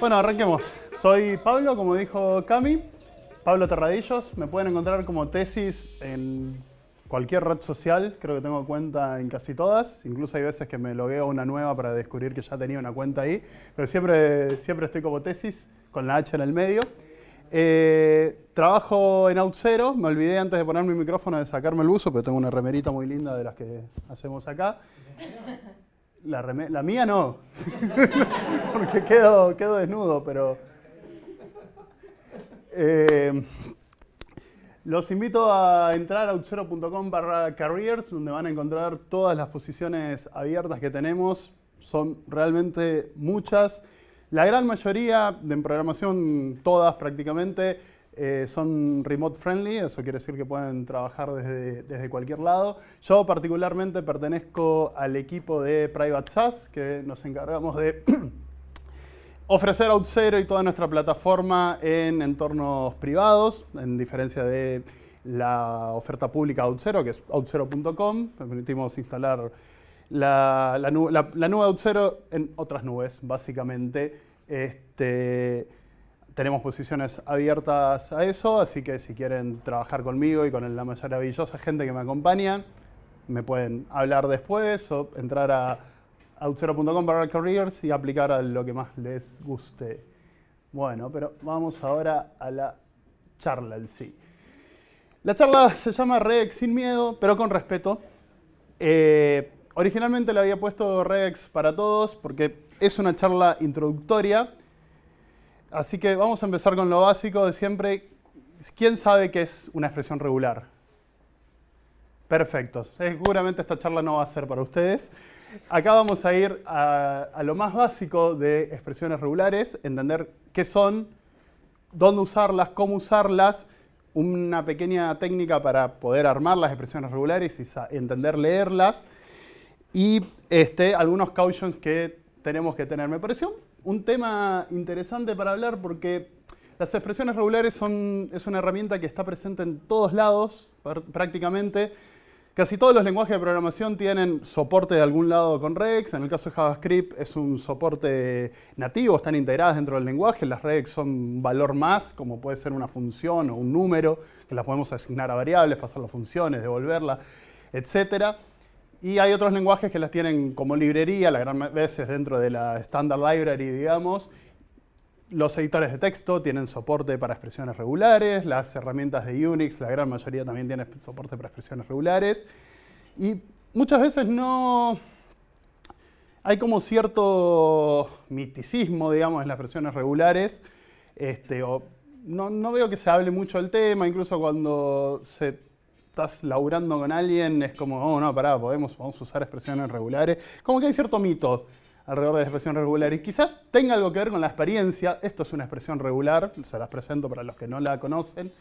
Bueno, arranquemos. Soy Pablo, como dijo Cami, Pablo Terradillos. Me pueden encontrar como tesis en cualquier red social, creo que tengo cuenta en casi todas, incluso hay veces que me logueo una nueva para descubrir que ya tenía una cuenta ahí, pero siempre, siempre estoy como tesis, con la H en el medio. Eh, trabajo en Outzero, me olvidé antes de poner mi micrófono de sacarme el uso, pero tengo una remerita muy linda de las que hacemos acá. La, mía no, porque quedo, desnudo, pero... Eh, los invito a entrar a uchero.com barra careers, donde van a encontrar todas las posiciones abiertas que tenemos. Son realmente muchas. La gran mayoría, de en programación todas prácticamente, eh, son remote friendly, eso quiere decir que pueden trabajar desde, cualquier lado. Yo particularmente pertenezco al equipo de Private SaaS, que nos encargamos de ofrecer Outzero y toda nuestra plataforma en entornos privados, en diferencia de la oferta pública Outzero, que es outzero.com. Permitimos instalar la, la, la, nube Outzero en otras nubes, básicamente. Este, tenemos posiciones abiertas a eso, así que si quieren trabajar conmigo y con la maravillosa gente que me acompaña, me pueden hablar después o entrar a outzero.com para careers y aplicar a lo que más les guste. Bueno, pero vamos ahora a la charla en sí. La charla se llama Rex sin miedo, pero con respeto. Eh, originalmente la había puesto Rex para todos porque es una charla introductoria Así que vamos a empezar con lo básico de siempre. ¿Quién sabe qué es una expresión regular? Perfecto. Eh, seguramente esta charla no va a ser para ustedes. Acá vamos a ir a, lo más básico de expresiones regulares, entender qué son, dónde usarlas, cómo usarlas, una pequeña técnica para poder armar las expresiones regulares y entender leerlas y este, algunos cautions que tenemos que tener. Me pareció un tema interesante para hablar porque las expresiones regulares son, es una herramienta que está presente en todos lados prácticamente. Casi todos los lenguajes de programación tienen soporte de algún lado con regex. En el caso de JavaScript es un soporte nativo, están integradas dentro del lenguaje. Las regex son un valor más, como puede ser una función o un número, que las podemos asignar a variables, pasar las funciones, devolverla, etcétera. Y hay otros lenguajes que las tienen como librería, la gran veces dentro de la Standard Library, digamos. Los editores de texto tienen soporte para expresiones regulares, las herramientas de Unix, la gran mayoría también tienen soporte para expresiones regulares. Y muchas veces no... Hay como cierto miticismo, digamos, en las expresiones regulares, este, no, no, veo que se hable mucho del tema, incluso cuando se estás laburando con alguien, es como, oh, no, pará, podemos, usar expresiones regulares. Como que hay cierto mito alrededor de la expresión regular y quizás tenga algo que ver con la experiencia. Esto es una expresión regular, se las presento para los que no la conocen.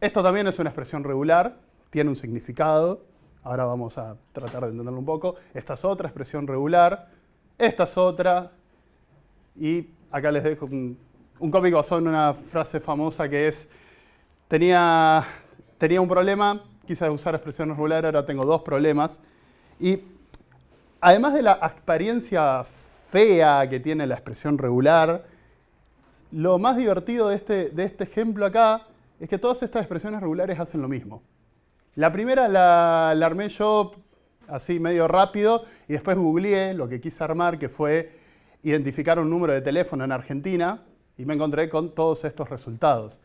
Esto también es una expresión regular, tiene un significado. Ahora vamos a tratar de entenderlo un poco. Esta es otra expresión regular, esta es otra. Y acá les dejo un, un cómic basado en una frase famosa que es, tenía tenía un problema, quise usar expresiones regulares, ahora tengo dos problemas. Y además de la apariencia fea que tiene la expresión regular, lo más divertido este, de este, ejemplo acá es que todas estas expresiones regulares hacen lo mismo. La primera la, la armé yo así medio rápido y después googleé lo que quise armar, que fue identificar un número de teléfono en Argentina y me encontré con todos estos resultados.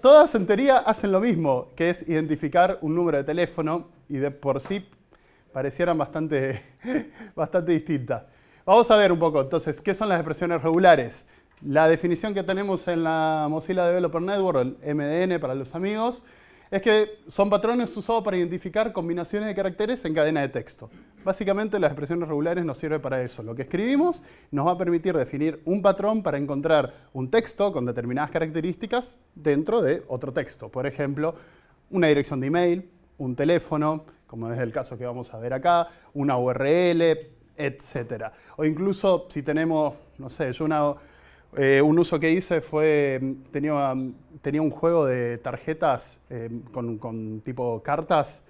Todas en hacen lo mismo, que es identificar un número de teléfono y de por sí parecieran bastante, bastante distintas. Vamos a ver un poco, entonces, ¿qué son las expresiones regulares? La definición que tenemos en la Mozilla Developer Network, el MDN para los amigos, es que son patrones usados para identificar combinaciones de caracteres en cadena de texto. Básicamente las expresiones regulares nos sirven para eso. Lo que escribimos nos va a permitir definir un patrón para encontrar un texto con determinadas características dentro de otro texto. Por ejemplo, una dirección de email, un teléfono, como es el caso que vamos a ver acá, una URL, etc. O incluso si tenemos, no sé, yo una eh, un uso que hice fue, tenía, um, un juego de tarjetas em, con, tipo cartas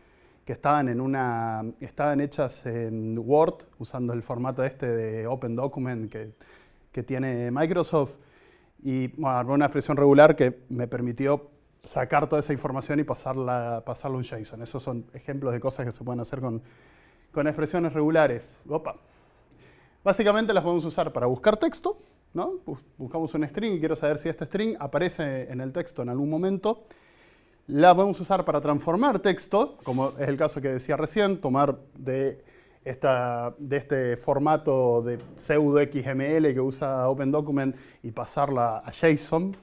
que estaban, estaban hechas en Word, usando el formato este de Open Document que, tiene Microsoft, y una expresión regular que me permitió sacar toda esa información y pasarla, a un JSON. Esos son ejemplos de cosas que se pueden hacer con, con expresiones regulares. Opa. Básicamente las podemos usar para buscar texto, ¿no? Buscamos un string y quiero saber si este string aparece en el texto en algún momento. La podemos usar para transformar texto, como es el caso que decía recién, tomar de, de este formato de pseudo XML que usa OpenDocument y pasarla a JSON,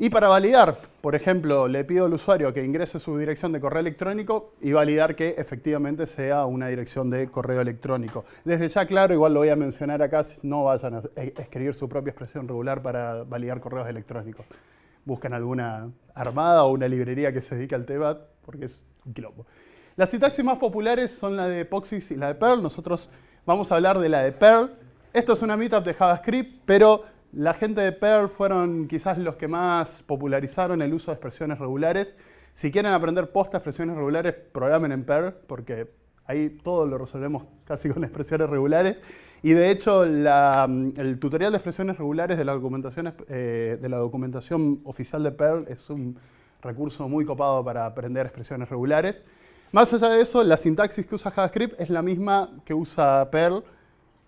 y para validar, por ejemplo, le pido al usuario que ingrese su dirección de correo electrónico y validar que efectivamente sea una dirección de correo electrónico. Desde ya, claro, igual lo voy a mencionar acá, no vayan a escribir su propia expresión regular para validar correos electrónicos. Buscan alguna armada o una librería que se dedique al tema, porque es un quilombo. Las sintaxis más populares son la de Poxys y la de Perl. Nosotros vamos a hablar de la de Perl. Esto es una meetup de JavaScript, pero la gente de Perl fueron quizás los que más popularizaron el uso de expresiones regulares. Si quieren aprender posta expresiones regulares, programen en Perl, porque ahí todo lo resolvemos casi con expresiones regulares. Y de hecho, el tutorial de expresiones regulares eh, de la documentación oficial de Perl es un recurso muy copado para aprender expresiones regulares. Más allá de eso, la sintaxis que usa JavaScript es la misma que usa Perl.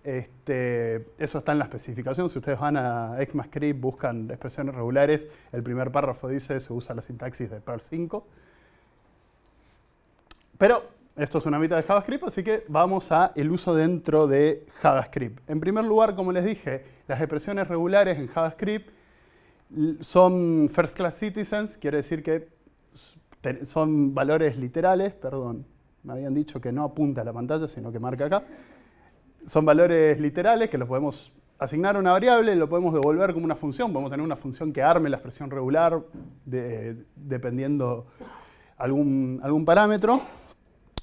Este, eso está en la especificación. Si ustedes van a ECMAScript, buscan expresiones regulares, el primer párrafo dice se usa la sintaxis de Perl 5. Pero esto es una mitad de JavaScript, así que vamos a el uso dentro de JavaScript. En primer lugar, como les dije, las expresiones regulares en JavaScript son first class citizens, quiere decir que son valores literales, perdón, me habían dicho que no apunta a la pantalla, sino que marca acá. Son valores literales que los podemos asignar a una variable, lo podemos devolver como una función, podemos tener una función que arme la expresión regular dependiendo algún, algún parámetro.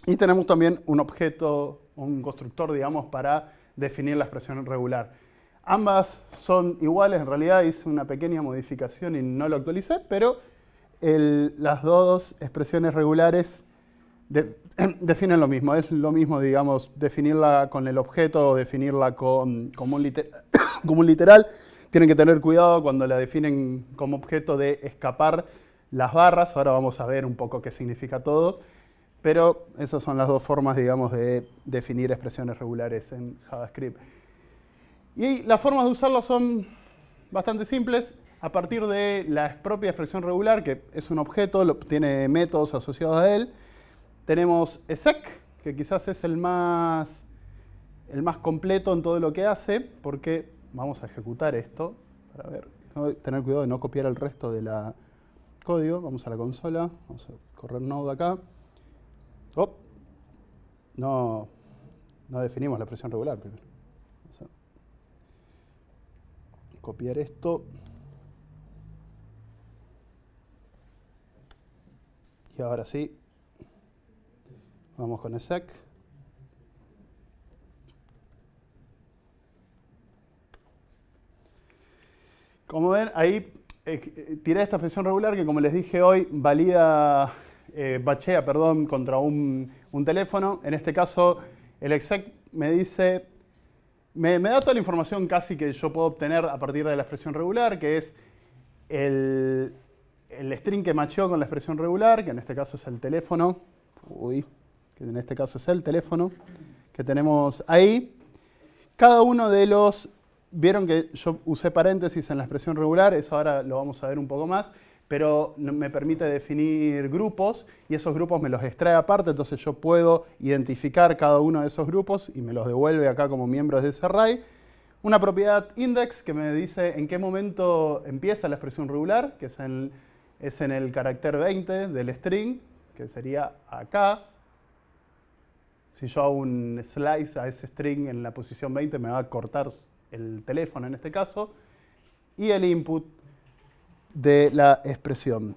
Y tenemos también un objeto, un constructor, digamos, para definir la expresión regular. Ambas son iguales, en realidad hice una pequeña modificación y no lo actualicé, pero las dos expresiones regulares definen lo mismo. Es lo mismo, digamos, definirla con el objeto o definirla como, un literal. Tienen que tener cuidado cuando la definen como objeto de escapar las barras. Ahora vamos a ver un poco qué significa todo. Pero esas son las dos formas, digamos, de definir expresiones regulares en JavaScript. Y las formas de usarlo son bastante simples. A partir de la propia expresión regular, que es un objeto, tiene métodos asociados a él, tenemos ESEC, que quizás es el más, el más completo en todo lo que hace, porque vamos a ejecutar esto, para ver, tener cuidado de no copiar el resto del código. Vamos a la consola, vamos a correr Node acá. no, no definimos la presión regular primero. Vamos a copiar esto. Y ahora sí, Vamos con exec. Como ven, ahí tira eh, tiré esta expresión regular que, como les dije hoy, valida, eh, bachea, perdón, contra un, teléfono. En este caso, el exec me dice, me, da toda la información casi que yo puedo obtener a partir de la expresión regular, que es el, el string que macheó con la expresión regular, que en este caso es el teléfono. Uy, que en este caso es el teléfono que tenemos ahí. Cada uno de los, vieron que yo usé paréntesis en la expresión regular, eso ahora lo vamos a ver un poco más, pero me permite definir grupos y esos grupos me los extrae aparte, entonces yo puedo identificar cada uno de esos grupos y me los devuelve acá como miembros de ese array. Una propiedad index que me dice en qué momento empieza la expresión regular, que es en, es en el carácter 20 del string, que sería acá, si yo hago un slice a ese string en la posición 20, me va a cortar el teléfono en este caso, y el input de la expresión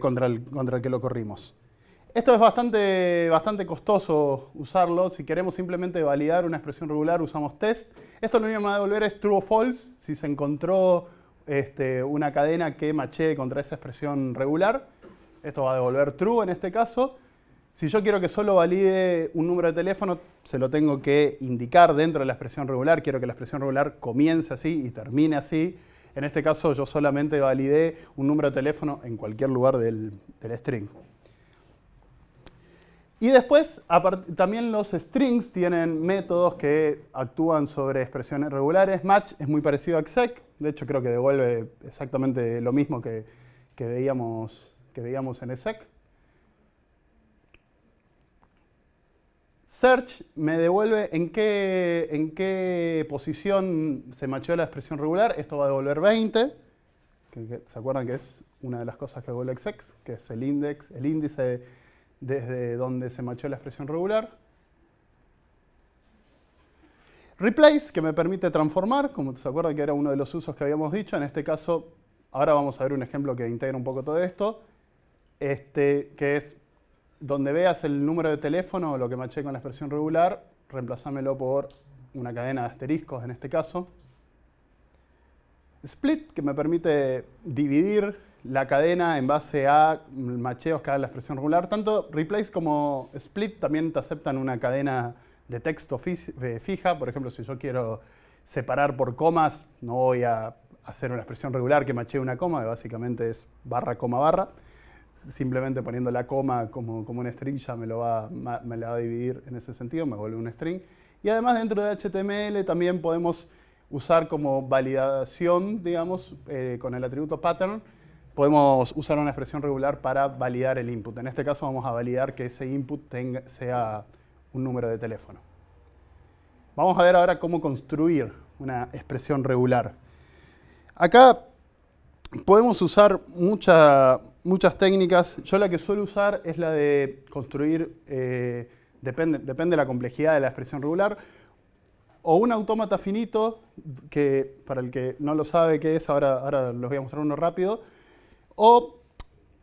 contra, el, que lo corrimos. Esto es bastante, bastante costoso usarlo. Si queremos simplemente validar una expresión regular, usamos test. Esto lo único que me va a devolver es true o false, si se encontró este, una cadena que maché contra esa expresión regular. Esto va a devolver true en este caso. Si yo quiero que solo valide un número de teléfono, se lo tengo que indicar dentro de la expresión regular. Quiero que la expresión regular comience así y termine así. En este caso yo solamente validé un número de teléfono en cualquier lugar del, string. Y después también los strings tienen métodos que actúan sobre expresiones regulares. Match es muy parecido a exec, de hecho creo que devuelve exactamente lo mismo que, veíamos, que veíamos en exec. Search me devuelve en qué, en qué posición se machó la expresión regular. Esto va a devolver 20. ¿Se acuerdan que es una de las cosas que devuelve XX? Que es el, index, el índice desde donde se machó la expresión regular. Replace, que me permite transformar, como se acuerdan que era uno de los usos que habíamos dicho. En este caso, ahora vamos a ver un ejemplo que integra un poco todo esto. Este, que es donde veas el número de teléfono o lo que maché con la expresión regular, reemplazámelo por una cadena de asteriscos en este caso. Split, que me permite dividir la cadena en base a macheos que haga la expresión regular. Tanto replace como split también te aceptan una cadena de texto eh, fija. Por ejemplo, si yo quiero separar por comas, no voy a hacer una expresión regular que machee una coma, básicamente es barra, coma, barra simplemente poniendo la coma como, como un string ya me lo, va, va a dividir en ese sentido, me vuelve un string. Y además dentro de HTML también podemos usar como validación, digamos, eh, con el atributo pattern, podemos usar una expresión regular para validar el input. En este caso vamos a validar que ese input tenga, sea un número de teléfono. Vamos a ver ahora cómo construir una expresión regular. Acá podemos usar mucha, muchas técnicas. Yo la que suelo usar es la de construir, eh, depende, depende de la complejidad de la expresión regular, o un autómata finito, que para el que no lo sabe qué es, ahora, ahora los voy a mostrar uno rápido, o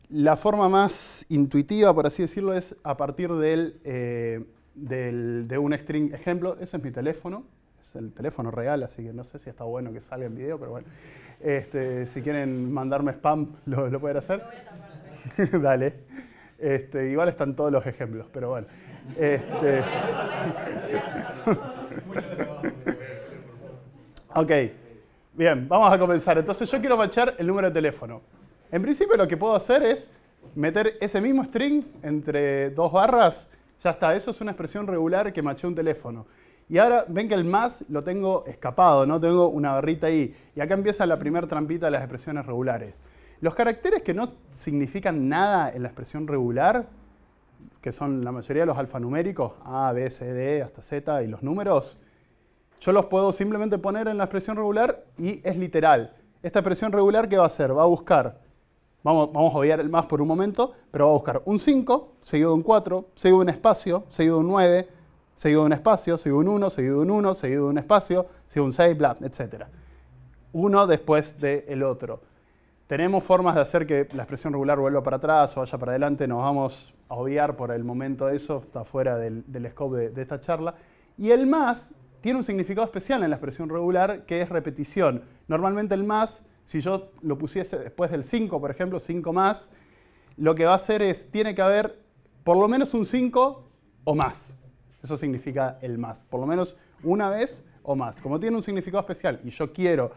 la forma más intuitiva, por así decirlo, es a partir eh, del, de un string. Ejemplo, ese es mi teléfono, es el teléfono real, así que no sé si está bueno que salga en video, pero bueno. Este, si quieren mandarme spam, lo, pueden hacer. Voy Dale. Este, igual están todos los ejemplos, pero bueno. Este... ok, bien, vamos a comenzar. Entonces yo quiero machar el número de teléfono. En principio lo que puedo hacer es meter ese mismo string entre dos barras, ya está, eso es una expresión regular que maché un teléfono. Y ahora ven que el más lo tengo escapado, ¿no? Tengo una barrita ahí. Y acá empieza la primera trampita de las expresiones regulares. Los caracteres que no significan nada en la expresión regular, que son la mayoría de los alfanuméricos, A, B, C, D, hasta Z y los números, yo los puedo simplemente poner en la expresión regular y es literal. Esta expresión regular, ¿qué va a hacer? Va a buscar, vamos, a obviar el más por un momento, pero va a buscar un 5, seguido de un 4, seguido de un espacio, seguido de un 9, seguido de un espacio, seguido de un 1, seguido de un 1, seguido de un espacio, seguido de un 6, bla, etc. Uno después del otro. Tenemos formas de hacer que la expresión regular vuelva para atrás o vaya para adelante, nos vamos a obviar por el momento eso, está fuera del, scope de, de esta charla. Y el más tiene un significado especial en la expresión regular, que es repetición. Normalmente el más, si yo lo pusiese después del 5, por ejemplo, 5 más, lo que va a hacer es, tiene que haber por lo menos un 5 o más. Eso significa el más, por lo menos una vez o más. Como tiene un significado especial y yo quiero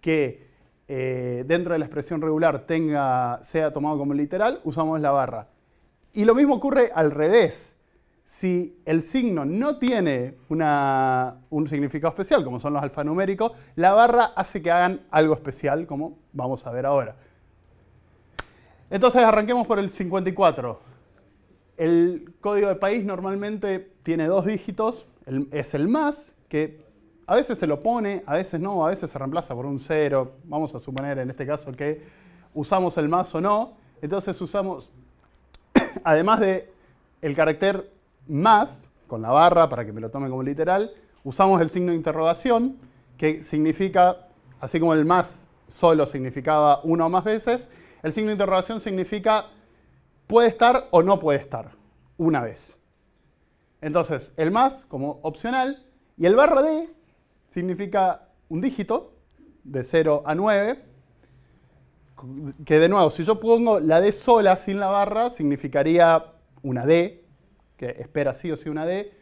que eh, dentro de la expresión regular tenga, sea tomado como literal, usamos la barra. Y lo mismo ocurre al revés. Si el signo no tiene un significado especial, como son los alfanuméricos, la barra hace que hagan algo especial, como vamos a ver ahora. Entonces arranquemos por el 54. El código de país normalmente tiene dos dígitos, es el más, que a veces se lo pone, a veces no, a veces se reemplaza por un cero. Vamos a suponer en este caso que usamos el más o no. Entonces usamos, además de el carácter más, con la barra para que me lo tome como literal, usamos el signo de interrogación, que significa, así como el más solo significaba una o más veces, el signo de interrogación significa puede estar o no puede estar, una vez. Entonces, el más como opcional y el barra D significa un dígito de 0 a 9, que de nuevo, si yo pongo la D sola sin la barra, significaría una D, que espera sí o sí una D,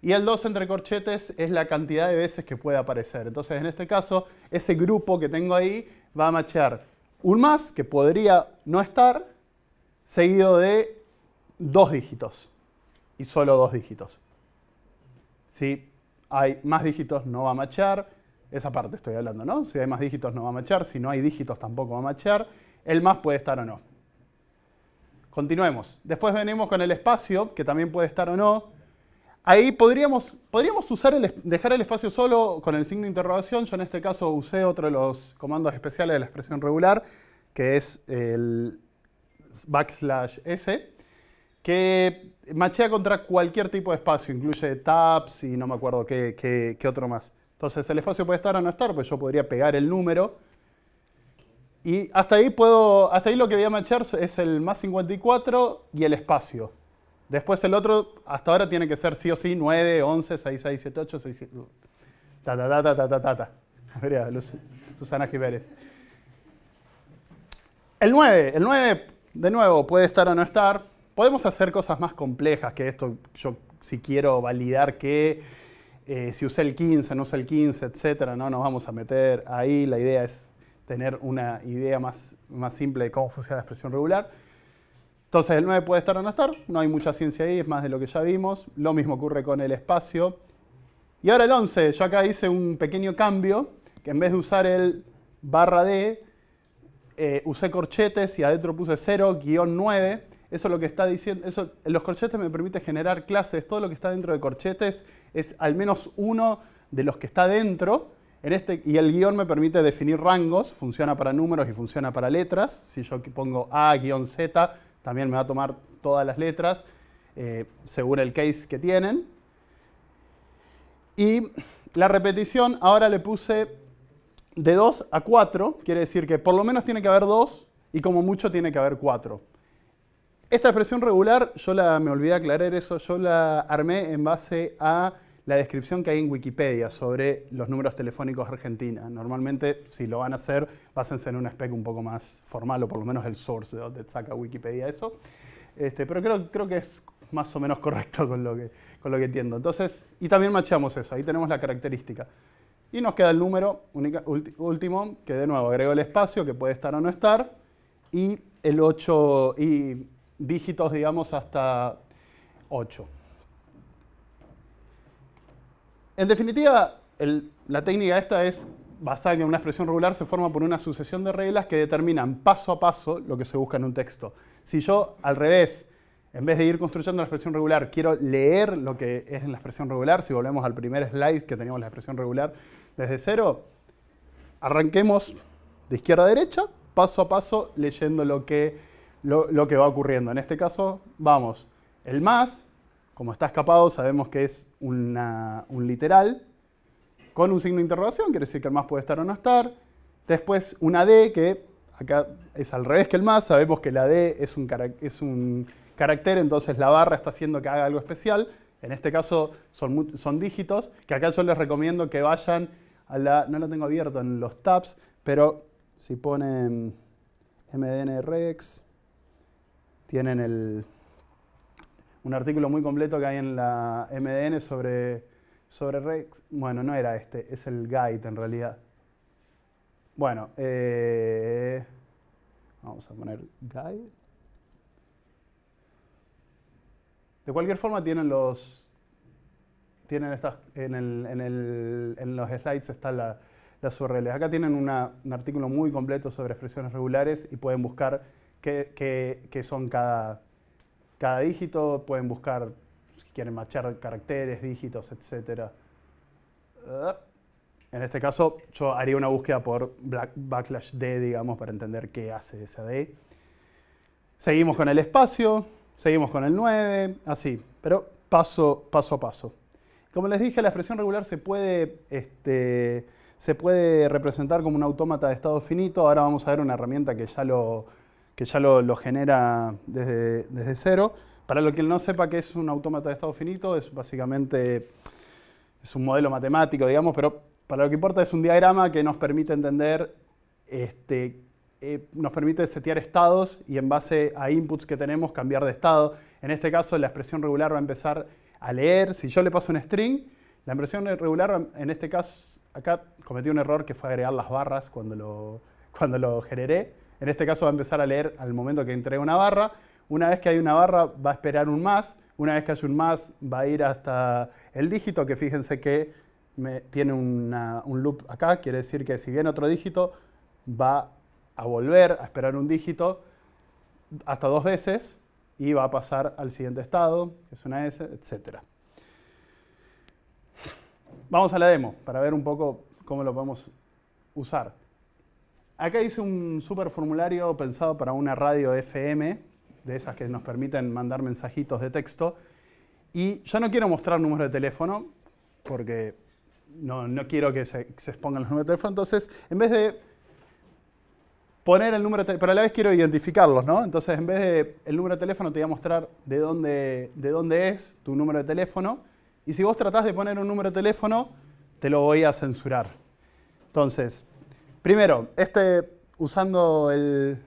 y el 2 entre corchetes es la cantidad de veces que puede aparecer. Entonces, en este caso, ese grupo que tengo ahí va a machear un más, que podría no estar, seguido de dos dígitos y solo dos dígitos. Si hay más dígitos no va a machar, esa parte estoy hablando, ¿no? Si hay más dígitos no va a machar, si no hay dígitos tampoco va a machar, el más puede estar o no. Continuemos. Después venimos con el espacio, que también puede estar o no. Ahí podríamos, podríamos usar dejar el espacio solo con el signo de interrogación. Yo en este caso usé otro de los comandos especiales de la expresión regular, que es el backslash s, que machea contra cualquier tipo de espacio, incluye tabs y no me acuerdo qué, otro más. Entonces el espacio puede estar o no estar, pues yo podría pegar el número. Y hasta ahí, puedo, hasta ahí lo que voy a machear es el más 54 y el espacio. Después el otro, hasta ahora tiene que ser sí o sí 9, 11, 6, 6, 7, 8, 6, 7. Ta, ta, ta, ta, ta, ta, ta. ta. Susana Jiménez. El 9, el 9, de nuevo, puede estar o no estar. Podemos hacer cosas más complejas que esto, yo si quiero validar que eh, si usé el 15, no usé el 15, etcétera, no nos vamos a meter ahí, la idea es tener una idea más, más simple de cómo funciona la expresión regular. Entonces el 9 puede estar o no estar, no hay mucha ciencia ahí, es más de lo que ya vimos. Lo mismo ocurre con el espacio. Y ahora el 11, yo acá hice un pequeño cambio, que en vez de usar el barra D, eh, usé corchetes y adentro puse 0, guión 9. Eso es lo que está diciendo, eso, los corchetes me permite generar clases, todo lo que está dentro de corchetes es al menos uno de los que está dentro, en este, y el guión me permite definir rangos, funciona para números y funciona para letras, si yo pongo A-Z, también me va a tomar todas las letras, eh, según el case que tienen. Y la repetición ahora le puse de 2 a 4, quiere decir que por lo menos tiene que haber 2 y como mucho tiene que haber 4. Esta expresión regular, yo la, me olvidé aclarar eso, yo la armé en base a la descripción que hay en Wikipedia sobre los números telefónicos Argentina. Normalmente, si lo van a hacer, básense en un spec un poco más formal, o por lo menos el source de donde saca Wikipedia eso. Este, pero creo, creo que es más o menos correcto con lo, que, con lo que entiendo. Entonces, y también machamos eso, ahí tenemos la característica. Y nos queda el número último, que de nuevo agrego el espacio, que puede estar o no estar, y el 8, y dígitos, digamos, hasta 8. En definitiva, la técnica esta es basada en una expresión regular, se forma por una sucesión de reglas que determinan paso a paso lo que se busca en un texto. Si yo, al revés, en vez de ir construyendo la expresión regular, quiero leer lo que es en la expresión regular, si volvemos al primer slide que teníamos la expresión regular desde cero, arranquemos de izquierda a derecha, paso a paso, leyendo lo que lo, que va ocurriendo. En este caso, vamos, el más, como está escapado, sabemos que es un literal con un signo de interrogación, quiere decir que el más puede estar o no estar. Después una D, que acá es al revés que el más, sabemos que la D es un, carácter, entonces la barra está haciendo que haga algo especial. En este caso son, son dígitos, que acá yo les recomiendo que vayan a la... No lo tengo abierto en los tabs, pero si ponen mdnrex tienen el, un artículo muy completo que hay en la MDN sobre, sobre Rex. Bueno, no era este, es el guide en realidad. Bueno, eh, vamos a poner guide. De cualquier forma tienen los... Tienen estas, en, los slides están la, las URLs. Acá tienen un artículo muy completo sobre expresiones regulares y pueden buscar que son cada, cada dígito, pueden buscar si quieren machar caracteres, dígitos, etc. Ah, en este caso, yo haría una búsqueda por black, D, digamos, para entender qué hace esa D. Seguimos con el espacio, seguimos con el 9, así, pero paso, paso a paso. Como les dije, la expresión regular se puede, este, se puede representar como un autómata de estado finito. Ahora vamos a ver una herramienta que ya lo, que ya lo, genera desde, cero. Para lo que no sepa que es un autómata de estado finito, es básicamente es un modelo matemático, digamos, pero para lo que importa es un diagrama que nos permite entender, este, eh, nos permite setear estados y en base a inputs que tenemos cambiar de estado. En este caso la expresión regular va a empezar a leer, si yo le paso un string, la expresión regular en este caso, acá cometí un error que fue agregar las barras cuando lo, cuando lo generé, en este caso va a empezar a leer al momento que entrega una barra. Una vez que hay una barra va a esperar un más. Una vez que hay un más va a ir hasta el dígito, que fíjense que tiene un loop acá. Quiere decir que si viene otro dígito va a volver a esperar un dígito hasta dos veces y va a pasar al siguiente estado, que es una S, etc. Vamos a la demo para ver un poco cómo lo podemos usar. Acá hice un super formulario pensado para una radio FM, de esas que nos permiten mandar mensajitos de texto. Y yo no quiero mostrar número de teléfono, porque no, quiero que se, expongan los números de teléfono. Entonces, en vez de poner el número de teléfono, pero a la vez quiero identificarlos, ¿no? Entonces, en vez de el número de teléfono, te voy a mostrar de dónde, de dónde es tu número de teléfono. Y si vos tratás de poner un número de teléfono, te lo voy a censurar. Entonces, Primero, este usando el...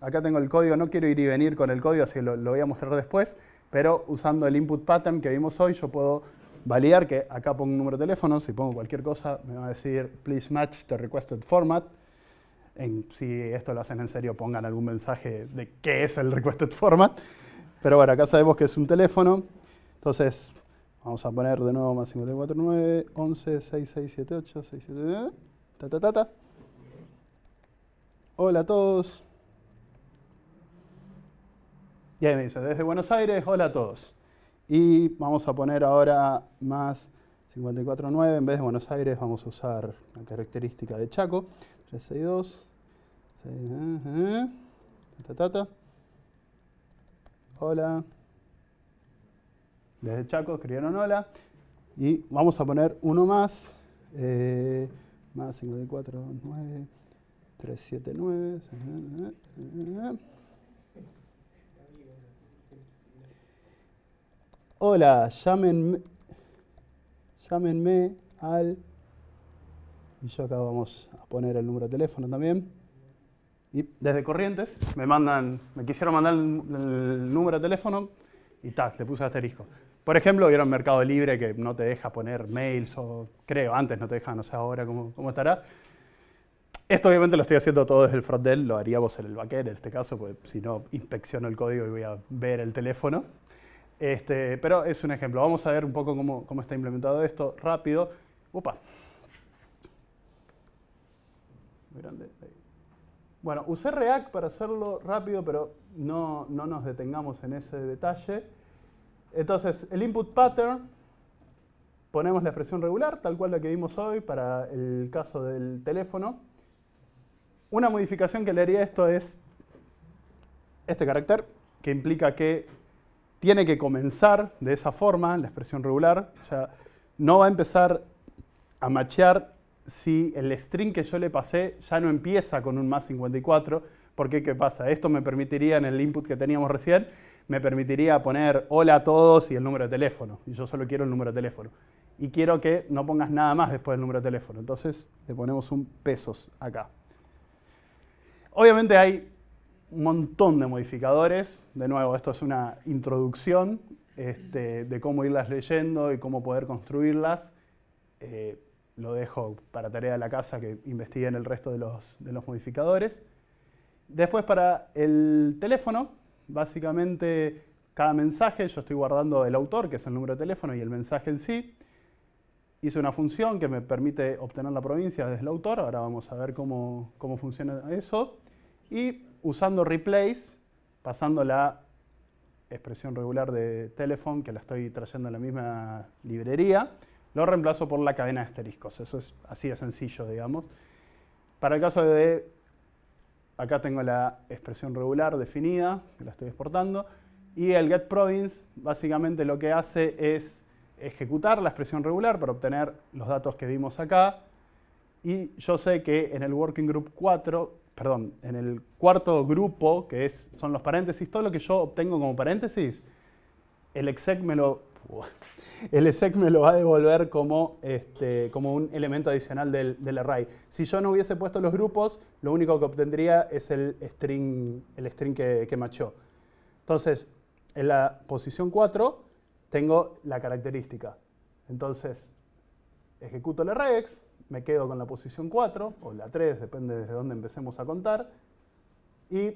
Acá tengo el código, no quiero ir y venir con el código, así que lo, voy a mostrar después, pero usando el input pattern que vimos hoy, yo puedo validar que acá pongo un número de teléfono, si pongo cualquier cosa, me va a decir, please match the requested format. si esto lo hacen en serio, pongan algún mensaje de qué es el requested format. Pero bueno, acá sabemos que es un teléfono. Entonces, vamos a poner de nuevo más 549, Ta, ta, Hola a todos. Y ahí me dice, desde Buenos Aires, hola a todos. Y vamos a poner ahora más 54.9, en vez de Buenos Aires vamos a usar la característica de Chaco. 362. Eh, eh. tata, ta, Hola. Desde Chaco escribieron hola. Y vamos a poner uno más. Eh, más 9, 379. Hola, llámenme, llámenme al... Y yo acá vamos a poner el número de teléfono también. Y desde Corrientes me mandan, me quisieron mandar el, número de teléfono y tal, le puse asterisco. Por ejemplo, un Mercado Libre que no te deja poner mails, o creo, antes no te deja, no sé ahora cómo, estará. Esto obviamente lo estoy haciendo todo desde el front-end, lo haríamos en el backend en este caso, porque si no, inspecciono el código y voy a ver el teléfono. Este, pero es un ejemplo. Vamos a ver un poco cómo, cómo está implementado esto rápido. Upa. grande. Bueno, usé React para hacerlo rápido, pero no, no nos detengamos en ese detalle. Entonces, el input pattern, ponemos la expresión regular, tal cual la que vimos hoy para el caso del teléfono. Una modificación que le haría esto es este carácter, que implica que tiene que comenzar de esa forma, la expresión regular. O sea, no va a empezar a machear si el string que yo le pasé ya no empieza con un más 54, porque ¿qué pasa? Esto me permitiría en el input que teníamos recién me permitiría poner hola a todos y el número de teléfono. Y yo solo quiero el número de teléfono. Y quiero que no pongas nada más después del número de teléfono. Entonces le ponemos un pesos acá. Obviamente hay un montón de modificadores. De nuevo, esto es una introducción este, de cómo irlas leyendo y cómo poder construirlas. Eh, lo dejo para tarea de la casa que investiguen el resto de los, de los modificadores. Después para el teléfono Básicamente, cada mensaje, yo estoy guardando el autor, que es el número de teléfono, y el mensaje en sí. Hice una función que me permite obtener la provincia desde el autor, ahora vamos a ver cómo, funciona eso. Y usando replace, pasando la expresión regular de teléfono, que la estoy trayendo en la misma librería, lo reemplazo por la cadena de asteriscos. Eso es así de sencillo, digamos. Para el caso de Acá tengo la expresión regular definida, la estoy exportando. Y el getProvince básicamente lo que hace es ejecutar la expresión regular para obtener los datos que vimos acá. Y yo sé que en el working group 4, perdón, en el cuarto grupo, que es, son los paréntesis, todo lo que yo obtengo como paréntesis, el exec me lo el ESEC me lo va a devolver como, este, como un elemento adicional del, del, array. Si yo no hubiese puesto los grupos, lo único que obtendría es el string, el string que, que machó. Entonces, en la posición 4 tengo la característica. Entonces, ejecuto el regex, me quedo con la posición 4 o la 3, depende desde dónde empecemos a contar, y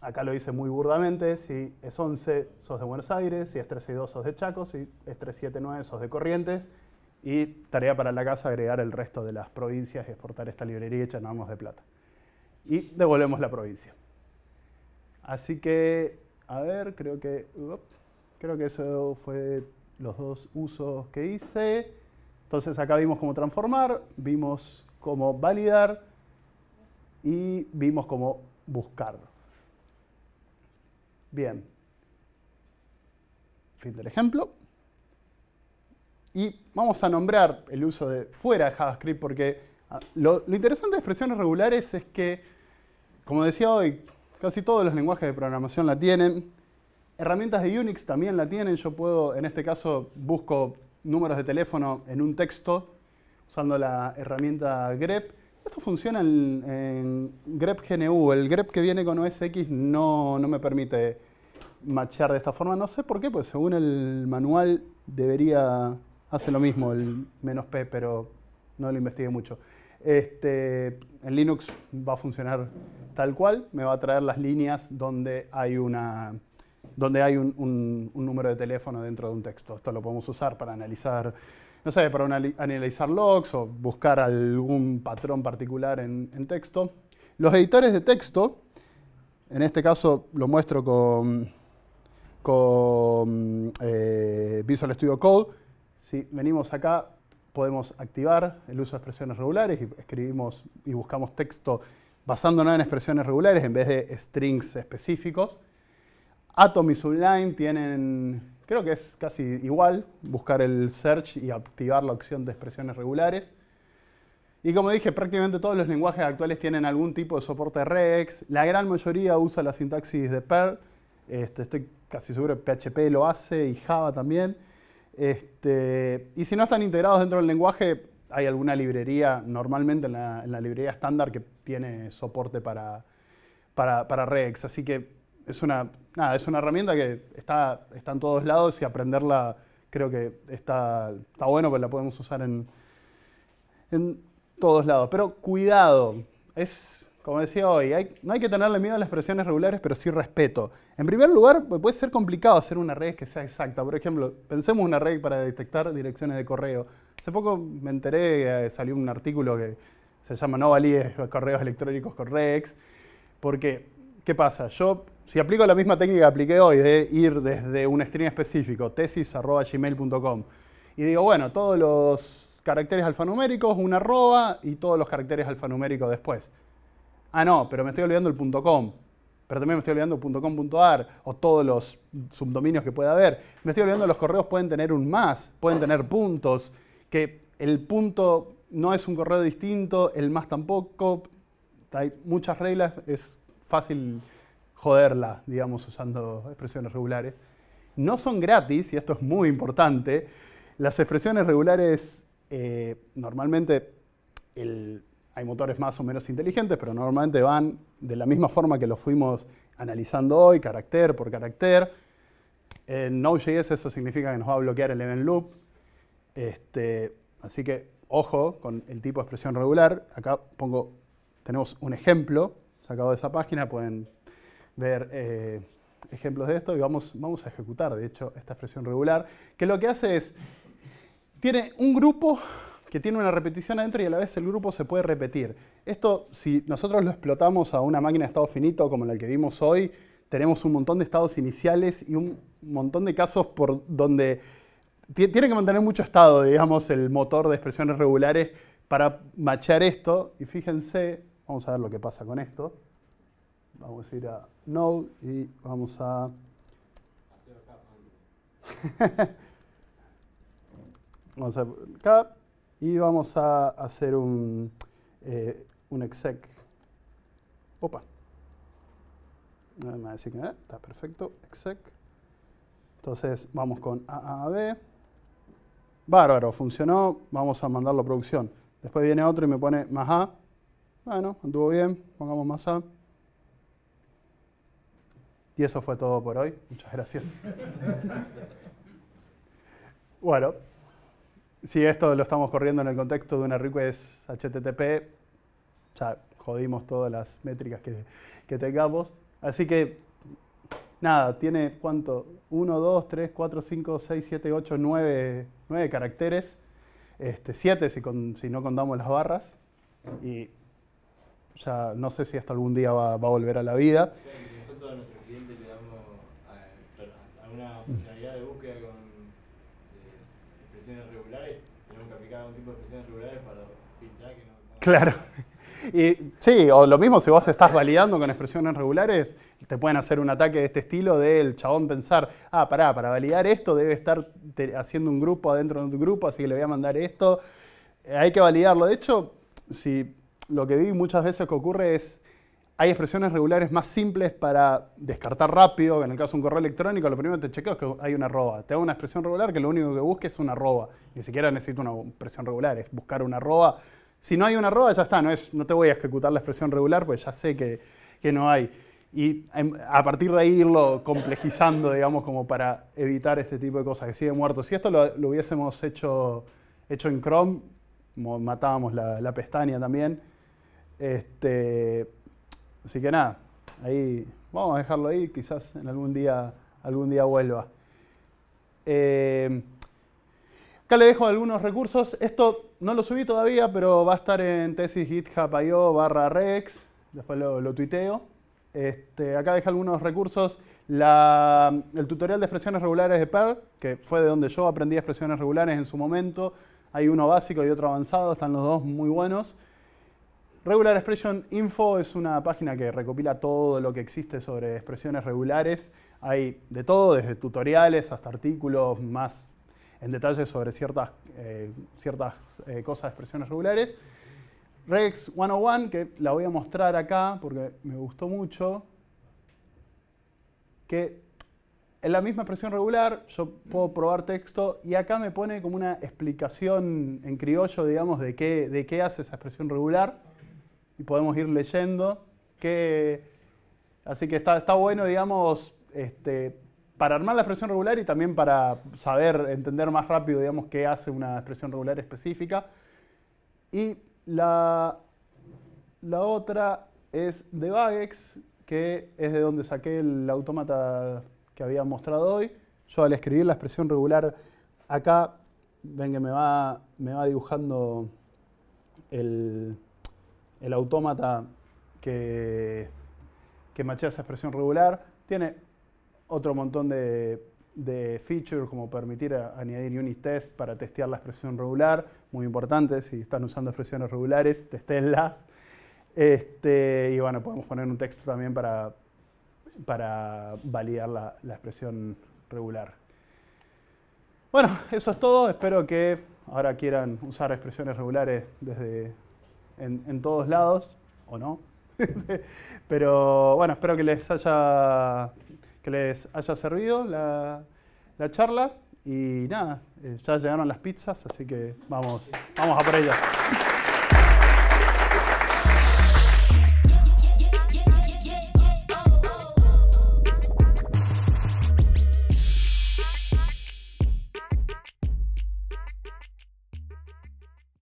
acá lo hice muy burdamente, si es 11 sos de Buenos Aires, si es y 362 sos de Chaco, si es 379 sos de Corrientes, y tarea para la casa agregar el resto de las provincias y exportar esta librería y llenarnos de plata. Y devolvemos la provincia. Así que, a ver, creo que, creo que eso fue los dos usos que hice. Entonces acá vimos cómo transformar, vimos cómo validar y vimos cómo buscar. Bien. Fin del ejemplo. Y vamos a nombrar el uso de fuera de JavaScript porque ah, lo, lo interesante de expresiones regulares es que, como decía hoy, casi todos los lenguajes de programación la tienen. Herramientas de Unix también la tienen. Yo puedo, en este caso, busco números de teléfono en un texto usando la herramienta grep esto funciona en, grep El grep que viene con OS X no, me permite machar de esta forma. No sé por qué, pues según el manual debería... Hace lo mismo el menos P, pero no lo investigué mucho. Este, en Linux va a funcionar tal cual, me va a traer las líneas donde hay, una, donde hay un, un número de teléfono dentro de un texto. Esto lo podemos usar para analizar no sé, para analizar logs o buscar algún patrón particular en, texto. Los editores de texto, en este caso lo muestro con, eh, Visual Studio Code, si venimos acá podemos activar el uso de expresiones regulares y escribimos y buscamos texto basándonos en expresiones regulares en vez de strings específicos. Atom y Sublime tienen, creo que es casi igual, buscar el search y activar la opción de expresiones regulares. Y como dije, prácticamente todos los lenguajes actuales tienen algún tipo de soporte regex. La gran mayoría usa la sintaxis de Perl. Este, estoy casi seguro que PHP lo hace y Java también. Este, y si no están integrados dentro del lenguaje, hay alguna librería, normalmente en la, librería estándar, que tiene soporte para, para, regex. Así que es una nada, es una herramienta que está, está en todos lados y aprenderla creo que está, bueno, porque la podemos usar en, en todos lados. Pero cuidado, es como decía hoy, no hay que tenerle miedo a las expresiones regulares, pero sí respeto. En primer lugar, puede ser complicado hacer una red que sea exacta. Por ejemplo, pensemos una red para detectar direcciones de correo. Hace poco me enteré, eh, salió un artículo que se llama No valides correos electrónicos con regex porque, ¿qué pasa? Yo si aplico la misma técnica que apliqué hoy de ir desde un stream específico, tesis.gmail.com, y digo, bueno, todos los caracteres alfanuméricos, un arroba y todos los caracteres alfanuméricos después. Ah, no, pero me estoy olvidando el .com, pero también me estoy olvidando .com.ar o todos los subdominios que pueda haber. Me estoy olvidando los correos pueden tener un más, pueden tener puntos, que el punto no es un correo distinto, el más tampoco. Hay muchas reglas, es fácil joderla, digamos, usando expresiones regulares. No son gratis, y esto es muy importante. Las expresiones regulares, eh, normalmente, hay motores más o menos inteligentes, pero normalmente van de la misma forma que lo fuimos analizando hoy, carácter por carácter. En eh, Node.js eso significa que nos va a bloquear el event loop. Este, así que ojo con el tipo de expresión regular. Acá pongo, tenemos un ejemplo sacado de esa página, pueden ver eh, ejemplos de esto y vamos, vamos a ejecutar, de hecho, esta expresión regular, que lo que hace es, tiene un grupo que tiene una repetición adentro y a la vez el grupo se puede repetir. Esto, si nosotros lo explotamos a una máquina de estado finito como la que vimos hoy, tenemos un montón de estados iniciales y un montón de casos por donde tiene que mantener mucho estado, digamos, el motor de expresiones regulares para machar esto. Y fíjense, vamos a ver lo que pasa con esto. Vamos a ir a Node y vamos a... vamos a acá y vamos a hacer un, eh, un exec. Opa. Me va a que está perfecto, exec. Entonces vamos con AAB. Bárbaro, funcionó, vamos a mandarlo a producción. Después viene otro y me pone más A. Bueno, anduvo bien, pongamos más A. Y eso fue todo por hoy. Muchas gracias. bueno, si esto lo estamos corriendo en el contexto de una request HTTP, ya jodimos todas las métricas que, tengamos. Así que, nada, tiene cuánto? 1, 2, 3, 4, 5, 6, 7, 8, 9, 9 caracteres. 7 este, si, si, no contamos las barras. Y ya no sé si hasta algún día va, a volver a la vida cliente le damos a, una mm. funcionalidad de búsqueda con eh, expresiones regulares, tenemos que aplicar un tipo de expresiones regulares para filtrar que no. no claro. Y, sí, o lo mismo si vos estás validando con expresiones regulares, te pueden hacer un ataque de este estilo del chabón pensar, ah, pará, para validar esto debe estar haciendo un grupo adentro de un grupo, así que le voy a mandar esto. Eh, hay que validarlo. De hecho, si lo que vi muchas veces que ocurre es hay expresiones regulares más simples para descartar rápido. En el caso de un correo electrónico, lo primero que te chequeo es que hay una arroba. Te hago una expresión regular que lo único que busca es una arroba. Ni siquiera necesito una expresión regular, es buscar una arroba. Si no hay una arroba, ya está. No, es, no te voy a ejecutar la expresión regular pues ya sé que, no hay. Y em, a partir de ahí irlo complejizando, digamos, como para evitar este tipo de cosas que sigue muerto. Si esto lo, hubiésemos hecho, hecho en Chrome, matábamos la, pestaña también. Este, Así que nada, ahí vamos a dejarlo ahí, quizás en algún día, algún día vuelva. Eh, acá le dejo algunos recursos. Esto no lo subí todavía, pero va a estar en tesis github.io barra rex. Después lo, tuiteo. Este, acá dejo algunos recursos. el tutorial de expresiones regulares de Perl, que fue de donde yo aprendí expresiones regulares en su momento. Hay uno básico y otro avanzado, están los dos muy buenos. Regular Expression Info es una página que recopila todo lo que existe sobre expresiones regulares. Hay de todo, desde tutoriales hasta artículos más en detalle sobre ciertas, eh, ciertas eh, cosas de expresiones regulares. Rex 101, que la voy a mostrar acá porque me gustó mucho, que en la misma expresión regular yo puedo probar texto y acá me pone como una explicación en criollo, digamos, de de qué hace esa expresión regular y podemos ir leyendo. Que, así que está, está bueno, digamos, este, para armar la expresión regular y también para saber, entender más rápido, digamos, qué hace una expresión regular específica. Y la, la otra es de Bagex, que es de donde saqué el autómata que había mostrado hoy. Yo al escribir la expresión regular acá, ven que me va, me va dibujando el, el autómata que, que machea esa expresión regular. Tiene otro montón de, features como permitir añadir unit test para testear la expresión regular, muy importante, si están usando expresiones regulares, testenlas. Este, y bueno, podemos poner un texto también para, para validar la, la expresión regular. Bueno, eso es todo. Espero que ahora quieran usar expresiones regulares desde en, todos lados, o no. Pero bueno, espero que les haya, que les haya servido la, charla. Y nada, eh, ya llegaron las pizzas, así que vamos, vamos a por ellas.